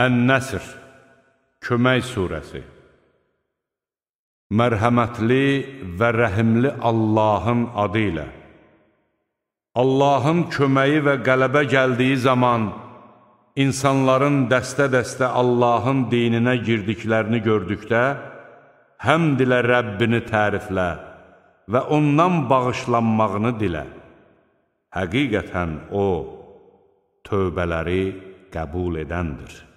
Ən-Nəsir Kömək Suresi Mərhəmətli və rəhimli Allahın adı ilə Allahın köməyi və qələbə gəldiyi zaman insanların dəstə-dəstə Allahın dininə girdiklərini gördükdə həmd ilə Rəbbini təriflə və ondan bağışlanmağını dilə. Həqiqətən O, tövbələri qəbul edəndir.